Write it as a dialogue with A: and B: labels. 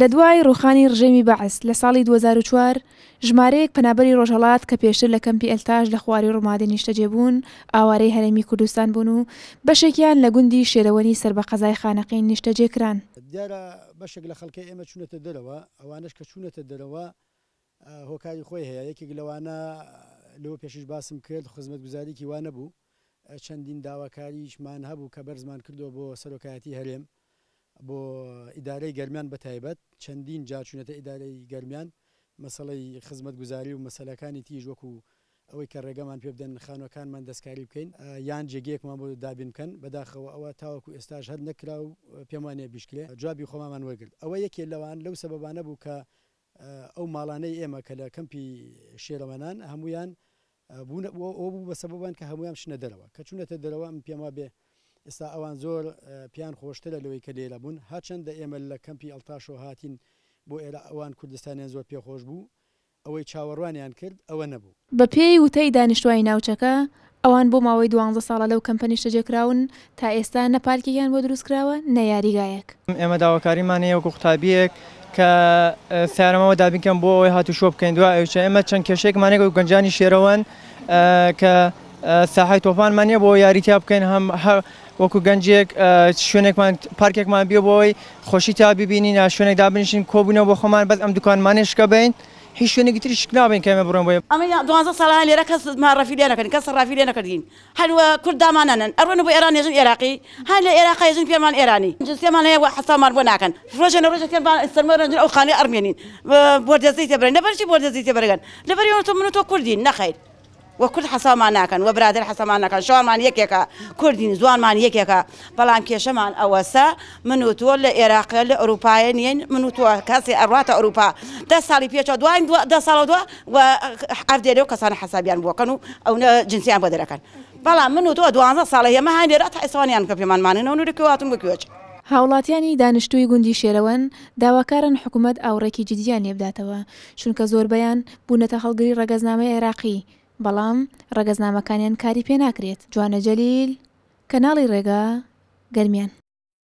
A: لە دوای ڕوخانی ڕژێمی بەعس لە ساڵی 2004 ژمارەیەک پەنابەری ڕۆژهڵات کە پێشتر لە کەمپی ئەلتاژ لە خواری ڕوومادی نیشتەجێبوون ئاوارەی هەرمی کوردستان بوون و بەشێکیان لە گوندی شێرەوەنی سەر بە قەزای خانەقین نیشتەجێکران
B: دیارە بەشێک لە خەڵکی ئێمە چونەتە دەرەوە ئەوانش کە چونەتە دەرەوە هۆکاری خۆی هەیە یەکێک لەوانە لەوە پێشش باسم کرد خزمەت گوزاریکی وانە بوو چەندین داواکاریشمان هەبوو کە بەرزمان کردو بۆ سەرۆکایەتی هەرێم بۆ ئیدارەی گەرمیان بە تایبەت چەندین جاچونەتە ئیدارەی گەرمیان مەسڵی خزمەت گوزاری و مەسلەکانی تیژ وەکو ئەوەی کە ڕێگەمان پێ بدەن خانەکانمان دەستکاری بکەین یان جێگەیەکمان بۆ دابین بکەن بەداخەوە ئەوە تاوەکو ئێستاش هەر نەکرا و پێمانێ بیشکێ جوابی خۆمامان وەرگرت ئەوە یەکێ لەوان لەو سەبانە بوو کە ئەو ماڵانەی ئێمە کە لە کەمپی شێرەوەنان هەمویان بوو بوو بە سەبان کە هەمویان شنە دەرەوە کە چونەتە دەرەوە پێما بێ ئێستا ئەوان زۆر پیان خۆشترە لەوەی کە لێرە بوون هاچەندە ئێمە لە کەمپی ئەلتاشۆ هاتین بۆ ئێرە ئەوان کوردستانیان زۆر پێخۆش بوو ئەوەی چاوەڕوانیان کرد ئەوە نەبوو
A: بە پێی وتەی دانیشتوای ناوچەکە ئەوان بۆ ماوەی دوانزە ساڵە لەو کەمپەنی شەجێکراون تا ئێستا نەپارکیان بۆ دروستکراوە نەیاریگایەک
C: ئێمە داواکاریمانەیە وەکو قوتابیەک کە سارەمەوە دابینکەم بۆ ئەوەی هاتو شۆ بکەین دو ئەوچە ئێمە چەند کێشێکمانێک و گەنجانی شێرەوەن کە ساحای تۆپانمانە بۆ یاریتیا بکەین هەم وەکو گەنجێک آه، شوێنێکمان پارکێکمان بێ بۆەوەی خۆشی تا ببینین یا آه، شوێنێک دابنشین کۆبوونەوە بۆ خۆمان بەس ئەم دوکانمانێشکە بین. هیچ شوێنێکی تریش نابین کەمە بڕۆم بۆ
D: ئەمە دوازە ساڵان لێرە کەس ماڕەفی لێ نەکەن کەس ڕافی لێ نەکردین هەروە کوردامانانن ئەڕۆن بۆ ئێران ێژن عێراقی هەر لە عێراق ێژن پێمان ئێرانی جنسێمان هەیە حسامان بۆ ناکەن ڕۆژە ڕۆژەکەن سەرمەرەنجن ئەو خانی ئەرمێنین بۆ دەزیی تێبرن لەبەرچی بۆ تێبرگەن لەبەر تۆ من تۆ کوردین نەخیر وەکل حەسامان ناکەن وە برادر حەسەمان نەکەن شوانمان یەکێکە کوردین زوانمان یەکێکە بەڵام کێشەمان ئەوەسە من و تۆ لە عێراقە لە ئەوروپایە نیین من و تۆ کاسی ئەڕاتە ئەوروپا ده ساڵی پێچ دوای ده ساڵ دو عفدێرە و کەسانە حەسابیان بۆکەن و ئەو جنسیان بۆ دەرەکەن بەڵام من و تۆ دوانزە ساڵە هێمە هاندێرە تا ئێسوانیان کە پێمانمانەوە نورکەواتم بکوێچ.
A: هاوڵاتیانی دانیشتووی گوندی شێرەوەن داواکارن حکوومەت ئاوڕێکی جدیان لێبداتەوە چونکە زۆربیان بوونەتە هەڵگری ڕگەزنامە عێراقی بەڵام ڕەگەزنامەکانیان کاری پێ ناکرێت جوانە جەلیل کەناڵی ڕێگا گەرمیان